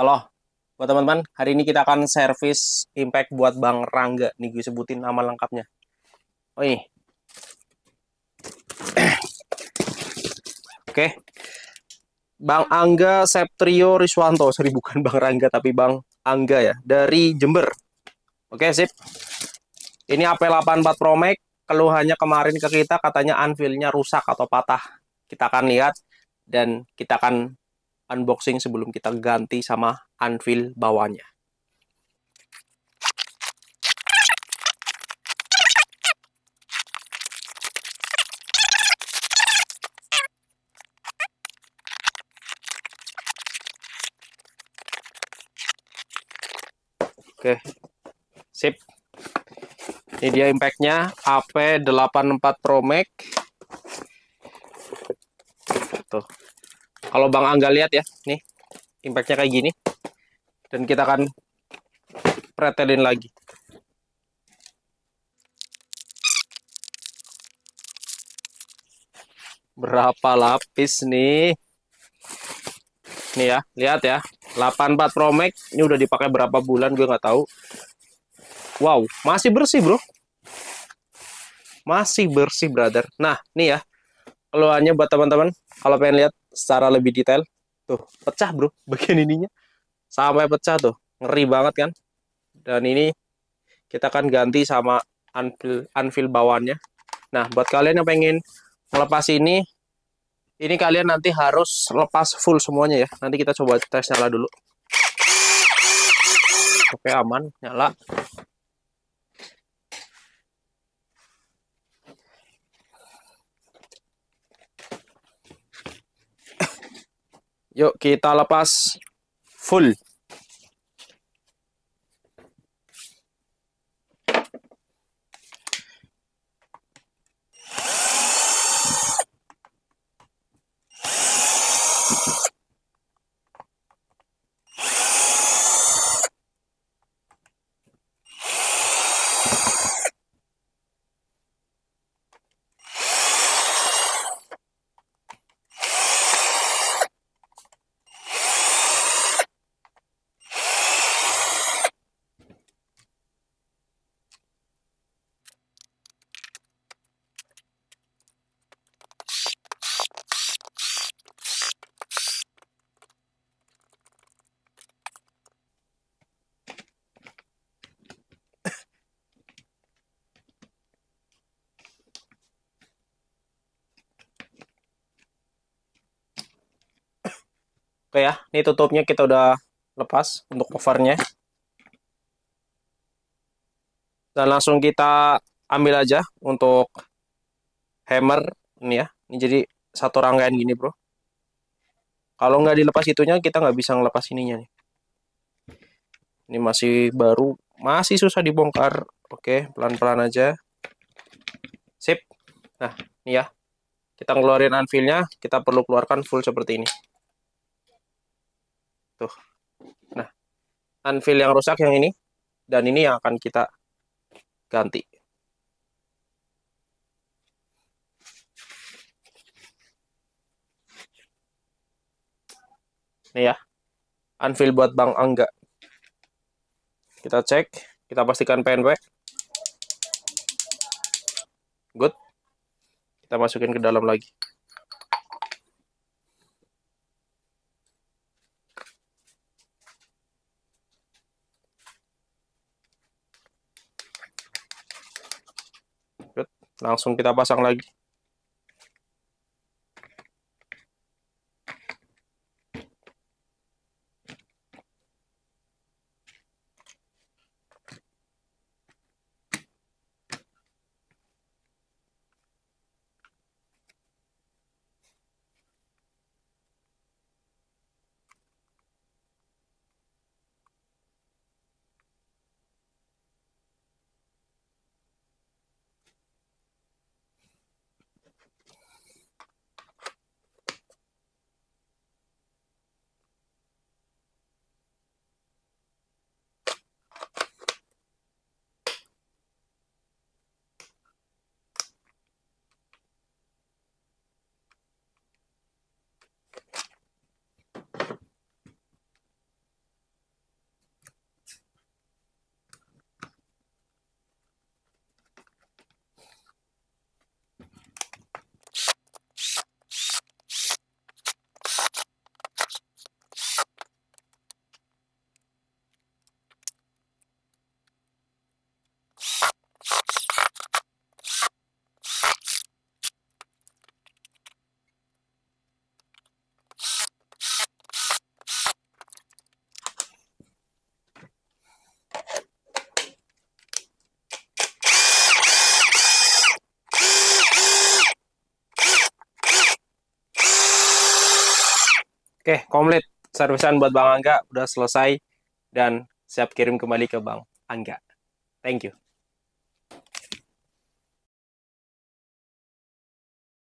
Halo, buat teman-teman, hari ini kita akan servis impact buat Bang Rangga. Nih gue sebutin nama lengkapnya. Oh ini. Iya. Oke. Bang Angga Septrio Riswanto. Sorry, bukan Bang Rangga, tapi Bang Angga ya. Dari Jember. Oke, sip. Ini AP84 Pro Max. Keluhannya kemarin ke kita katanya anvilnya rusak atau patah. Kita akan lihat dan kita akan unboxing sebelum kita ganti sama anvil bawahnya. Oke, sip. Ini dia impactnya AP84 Pro Max. Tuh. Kalau Bang Angga lihat ya, nih impactnya kayak gini. Dan kita akan pretelin lagi. Berapa lapis nih? Nih ya, lihat ya. 84 Pro Max ini udah dipakai berapa bulan gue nggak tahu. Wow, masih bersih, Bro. Masih bersih, brother. Nah, nih ya. keluarnya buat teman-teman kalau pengen lihat secara lebih detail tuh pecah bro bagian ininya sampai pecah tuh ngeri banget kan dan ini kita akan ganti sama anvil anvil bawaannya nah buat kalian yang pengen melepas ini ini kalian nanti harus lepas full semuanya ya nanti kita coba tes nyala dulu oke aman nyala Yuk kita lepas full. Oke ya, ini tutupnya kita udah lepas untuk covernya. Dan langsung kita ambil aja untuk hammer ini ya. Ini jadi satu rangkaian gini bro. Kalau nggak dilepas itunya kita nggak bisa ngelepas ininya nih. Ini masih baru, masih susah dibongkar. Oke, pelan-pelan aja. Sip. Nah, ini ya. Kita ngeluarin anvilnya, kita perlu keluarkan full seperti ini. Tuh. Gitu. Nah, anvil yang rusak yang ini dan ini yang akan kita ganti. Nih ya. Anvil buat Bang Angga. Kita cek, kita pastikan PNW. Good. Kita masukin ke dalam lagi. langsung kita pasang lagi Oke, komplit servisan buat Bang Angga udah selesai dan siap kirim kembali ke Bang Angga. Thank you.